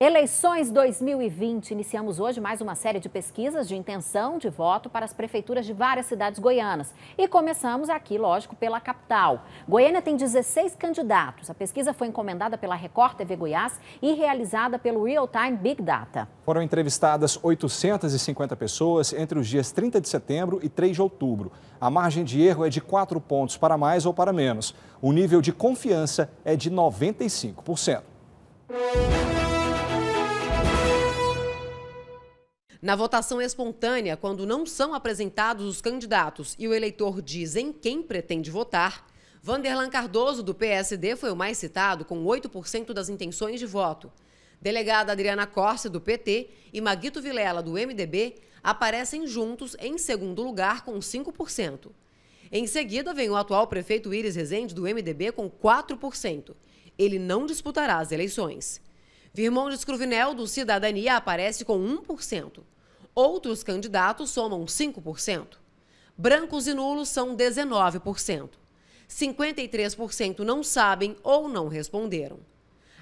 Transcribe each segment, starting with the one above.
Eleições 2020. Iniciamos hoje mais uma série de pesquisas de intenção de voto para as prefeituras de várias cidades goianas. E começamos aqui, lógico, pela capital. Goiânia tem 16 candidatos. A pesquisa foi encomendada pela Record TV Goiás e realizada pelo Real Time Big Data. Foram entrevistadas 850 pessoas entre os dias 30 de setembro e 3 de outubro. A margem de erro é de 4 pontos para mais ou para menos. O nível de confiança é de 95%. Na votação espontânea, quando não são apresentados os candidatos e o eleitor diz em quem pretende votar, Vanderlan Cardoso, do PSD, foi o mais citado, com 8% das intenções de voto. Delegada Adriana Corse, do PT, e Maguito Vilela, do MDB, aparecem juntos em segundo lugar, com 5%. Em seguida, vem o atual prefeito Iris Rezende, do MDB, com 4%. Ele não disputará as eleições. Virmão de Scruvinel, do Cidadania, aparece com 1%. Outros candidatos somam 5%. Brancos e nulos são 19%. 53% não sabem ou não responderam.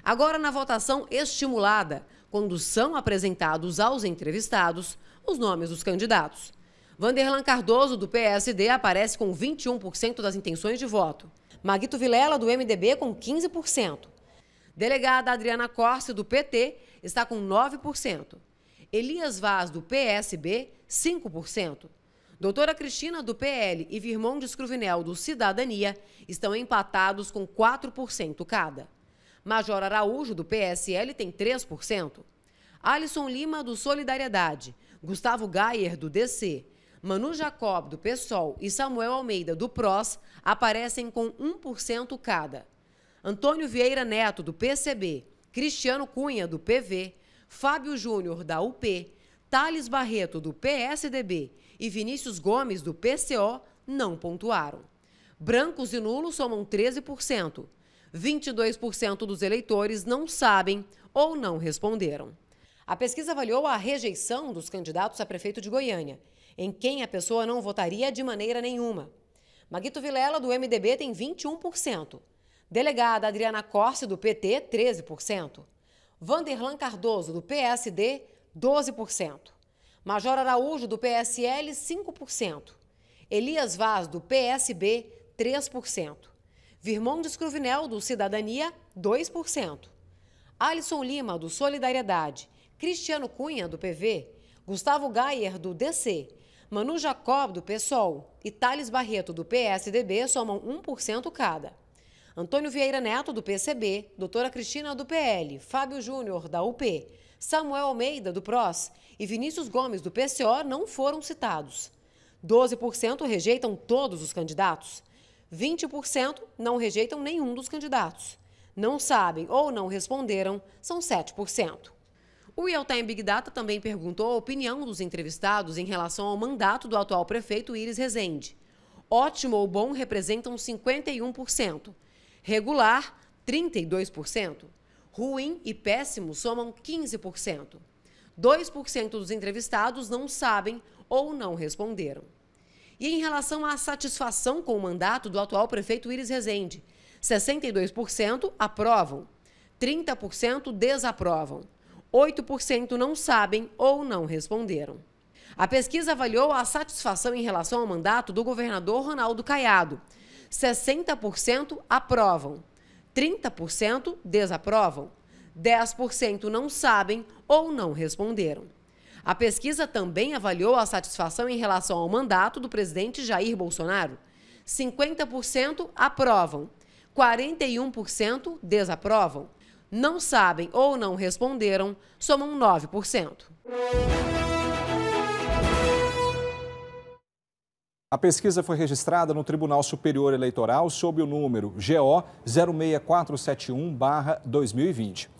Agora, na votação estimulada, quando são apresentados aos entrevistados os nomes dos candidatos. Vanderlan Cardoso, do PSD, aparece com 21% das intenções de voto. Maguito Vilela, do MDB, com 15%. Delegada Adriana Corse, do PT, está com 9%. Elias Vaz, do PSB, 5%. Doutora Cristina, do PL, e Virmão de Escruvinel, do Cidadania, estão empatados com 4% cada. Major Araújo, do PSL, tem 3%. Alisson Lima, do Solidariedade, Gustavo Gayer, do DC, Manu Jacob, do PSOL, e Samuel Almeida, do PROS, aparecem com 1% cada. Antônio Vieira Neto, do PCB, Cristiano Cunha, do PV, Fábio Júnior, da UP, Thales Barreto, do PSDB e Vinícius Gomes, do PCO, não pontuaram. Brancos e nulos somam 13%. 22% dos eleitores não sabem ou não responderam. A pesquisa avaliou a rejeição dos candidatos a prefeito de Goiânia, em quem a pessoa não votaria de maneira nenhuma. Maguito Vilela, do MDB, tem 21%. Delegada Adriana Corse, do PT, 13%. Vanderlan Cardoso, do PSD, 12%. Major Araújo, do PSL, 5%. Elias Vaz, do PSB, 3%. de Cruvinel, do Cidadania, 2%. Alisson Lima, do Solidariedade. Cristiano Cunha, do PV. Gustavo Gayer, do DC. Manu Jacob, do PSOL. E Thales Barreto, do PSDB, somam 1% cada. Antônio Vieira Neto, do PCB, doutora Cristina, do PL, Fábio Júnior, da UP, Samuel Almeida, do PROS e Vinícius Gomes, do PCO, não foram citados. 12% rejeitam todos os candidatos. 20% não rejeitam nenhum dos candidatos. Não sabem ou não responderam são 7%. O Yeltsin Big Data também perguntou a opinião dos entrevistados em relação ao mandato do atual prefeito Iris Rezende. Ótimo ou bom representam 51%. Regular, 32%. Ruim e péssimo somam 15%. 2% dos entrevistados não sabem ou não responderam. E em relação à satisfação com o mandato do atual prefeito Iris Rezende, 62% aprovam, 30% desaprovam, 8% não sabem ou não responderam. A pesquisa avaliou a satisfação em relação ao mandato do governador Ronaldo Caiado. 60% aprovam, 30% desaprovam, 10% não sabem ou não responderam. A pesquisa também avaliou a satisfação em relação ao mandato do presidente Jair Bolsonaro. 50% aprovam, 41% desaprovam. Não sabem ou não responderam, somam 9%. A pesquisa foi registrada no Tribunal Superior Eleitoral sob o número GO 06471-2020.